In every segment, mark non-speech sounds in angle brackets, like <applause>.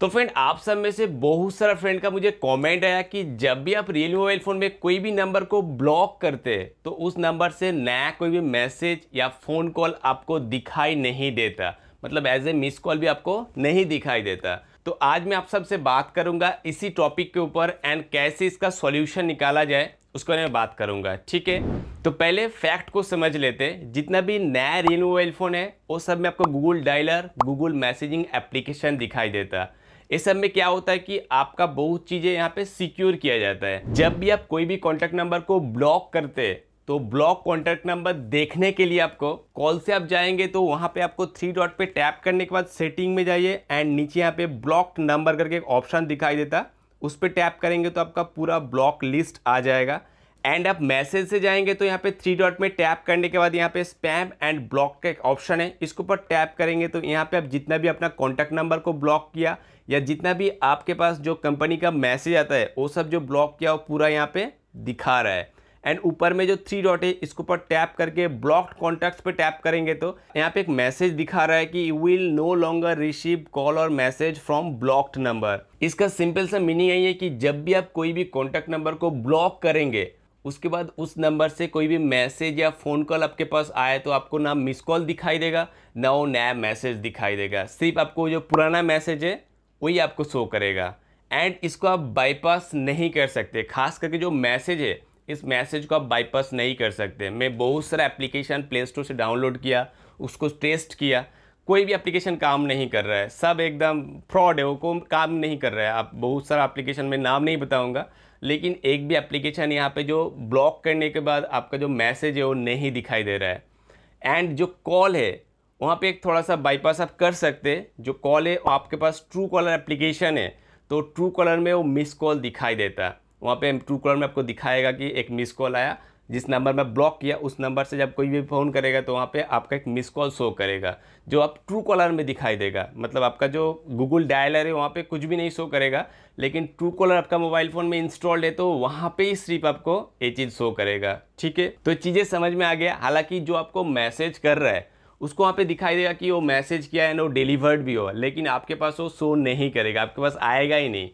तो फ्रेंड आप सब में से बहुत सारा फ्रेंड का मुझे कमेंट आया कि जब भी आप रियल मोबाइल फ़ोन में कोई भी नंबर को ब्लॉक करते हैं तो उस नंबर से नया कोई भी मैसेज या फ़ोन कॉल आपको दिखाई नहीं देता मतलब एज ए मिस कॉल भी आपको नहीं दिखाई देता तो आज मैं आप सब से बात करूंगा इसी टॉपिक के ऊपर एंड कैसे इसका सॉल्यूशन निकाला जाए उसके बारे में बात करूंगा ठीक है तो पहले फैक्ट को समझ लेते जितना भी नया रियल मोबाइल फ़ोन है वो सब में आपको Google dialer Google messaging application दिखाई देता इस सब में क्या होता है कि आपका बहुत चीज़ें यहाँ पे सिक्योर किया जाता है जब भी आप कोई भी कॉन्टैक्ट नंबर को ब्लॉक करते तो ब्लॉक कॉन्टैक्ट नंबर देखने के लिए आपको कॉल से आप जाएंगे तो वहाँ पे आपको थ्री डॉट पे टैप करने के बाद सेटिंग में जाइए एंड नीचे यहाँ पे ब्लॉक नंबर करके एक ऑप्शन दिखाई देता उस पर टैप करेंगे तो आपका पूरा ब्लॉक लिस्ट आ जाएगा एंड आप मैसेज से जाएंगे तो यहाँ पे थ्री डॉट में टैप करने के बाद यहाँ पे स्पैम एंड ब्लॉक का एक ऑप्शन है इसके ऊपर टैप करेंगे तो यहाँ पे आप जितना भी अपना कॉन्टैक्ट नंबर को ब्लॉक किया या जितना भी आपके पास जो कंपनी का मैसेज आता है वो सब जो ब्लॉक किया वो पूरा यहाँ पे दिखा रहा है एंड ऊपर में जो थ्री डॉट है इसके ऊपर टैप करके ब्लॉक्ड कॉन्टैक्ट्स पे टैप करेंगे तो यहाँ पे एक मैसेज दिखा रहा है कि you will no longer receive call और मैसेज फ्रॉम ब्लॉक्ड नंबर इसका सिंपल सा मीनिंग यही है कि जब भी आप कोई भी कॉन्टैक्ट नंबर को ब्लॉक करेंगे उसके बाद उस नंबर से कोई भी मैसेज या फ़ोन कॉल आपके पास आए तो आपको ना मिस कॉल दिखाई देगा ना वो नया मैसेज दिखाई देगा सिर्फ आपको जो पुराना मैसेज है वही आपको शो करेगा एंड इसको आप बाईपास नहीं कर सकते खास करके जो मैसेज है इस मैसेज को आप बाईपास नहीं कर सकते मैं बहुत सारा एप्लीकेशन प्ले स्टोर से डाउनलोड किया उसको टेस्ट किया कोई भी एप्लीकेशन काम नहीं कर रहा है सब एकदम फ्रॉड है वो को काम नहीं कर रहा है आप बहुत सारा एप्लीकेशन में नाम नहीं बताऊंगा लेकिन एक भी एप्लीकेशन यहाँ पे जो ब्लॉक करने के बाद आपका जो मैसेज है वो नहीं दिखाई दे रहा है एंड जो कॉल है वहाँ पे एक थोड़ा सा बाईपास आप कर सकते जो कॉल है आपके पास ट्रू कॉलर एप्लीकेशन है तो ट्रू कॉलर में वो मिस कॉल दिखाई देता है वहाँ पे ट्रू कॉलर में आपको दिखाएगा कि एक मिस कॉल आया जिस नंबर में ब्लॉक किया उस नंबर से जब कोई भी फ़ोन करेगा तो वहाँ पे आपका एक मिस कॉल शो करेगा जो आप ट्रू कॉलर में दिखाई देगा मतलब आपका जो गूगल डायलर है वहाँ पे कुछ भी नहीं शो करेगा लेकिन ट्रू कॉलर आपका मोबाइल फ़ोन में इंस्टॉल्ड है तो वहाँ पे ही सिर्फ आपको ये चीज़ शो करेगा ठीक है तो चीज़ें समझ में आ गया हालाँकि जो आपको मैसेज कर रहा है उसको वहाँ पे दिखाई देगा कि वो मैसेज किया है ना वो डिलीवर्ड भी हो लेकिन आपके पास वो शो नहीं करेगा आपके पास आएगा ही नहीं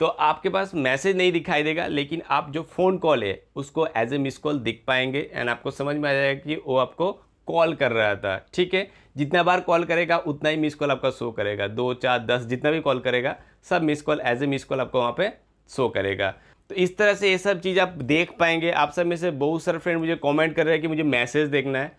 तो आपके पास मैसेज नहीं दिखाई देगा लेकिन आप जो फ़ोन कॉल है उसको एज ए मिस कॉल दिख पाएंगे एंड आपको समझ में आ जाएगा कि वो आपको कॉल कर रहा था ठीक है जितना बार कॉल करेगा उतना ही मिस कॉल आपका शो करेगा दो चार दस जितना भी कॉल करेगा सब miss call as a miss call आपको वहाँ पर शो करेगा तो इस तरह से ये सब चीज़ आप देख पाएंगे आप सब में से बहुत सारे फ्रेंड मुझे कॉमेंट कर रहे हैं कि मुझे मैसेज देखना है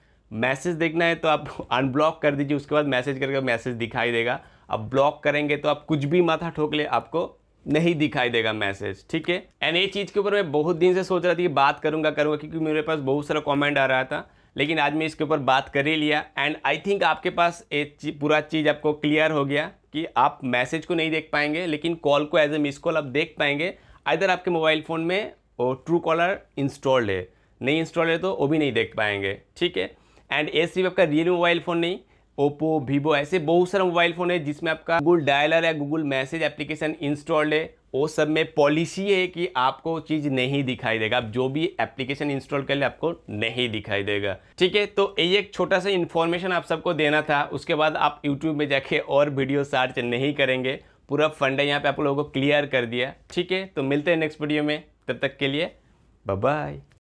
मैसेज देखना है तो आप अनब्लॉक <laughs> कर दीजिए उसके बाद मैसेज करके मैसेज दिखाई देगा आप ब्लॉक करेंगे तो आप कुछ भी माथा ठोक ले आपको नहीं दिखाई देगा मैसेज ठीक है एंड ये चीज़ के ऊपर मैं बहुत दिन से सोच रहा था कि बात करूंगा करूंगा क्योंकि मेरे पास बहुत सारा कमेंट आ रहा था लेकिन आज मैं इसके ऊपर बात कर ही लिया एंड आई थिंक आपके पास ये ची, पूरा चीज़ आपको क्लियर हो गया कि आप मैसेज को नहीं देख पाएंगे लेकिन कॉल को एज ए मिस कॉल आप देख पाएंगे आइधर आपके मोबाइल फ़ोन में वो ट्रू कॉलर इंस्टॉल्ड है नहीं इंस्टॉल है तो वो भी नहीं देख पाएंगे ठीक है एंड ये सिर्फ आपका रियल मोबाइल फ़ोन नहीं ओप्पो वीवो ऐसे बहुत सारे मोबाइल फ़ोन है जिसमें आपका गूगल डायलर या गूगल मैसेज एप्लीकेशन इंस्टॉल्ड है वो सब में पॉलिसी है कि आपको चीज़ नहीं दिखाई देगा आप जो भी एप्लीकेशन इंस्टॉल कर ले आपको नहीं दिखाई देगा ठीक है तो ये एक छोटा सा इन्फॉर्मेशन आप सबको देना था उसके बाद आप यूट्यूब में जाके और वीडियो सर्च नहीं करेंगे पूरा फंड है यहाँ पे आप लोगों को क्लियर कर दिया ठीक है तो मिलते हैं नेक्स्ट वीडियो में तब तक के लिए बाय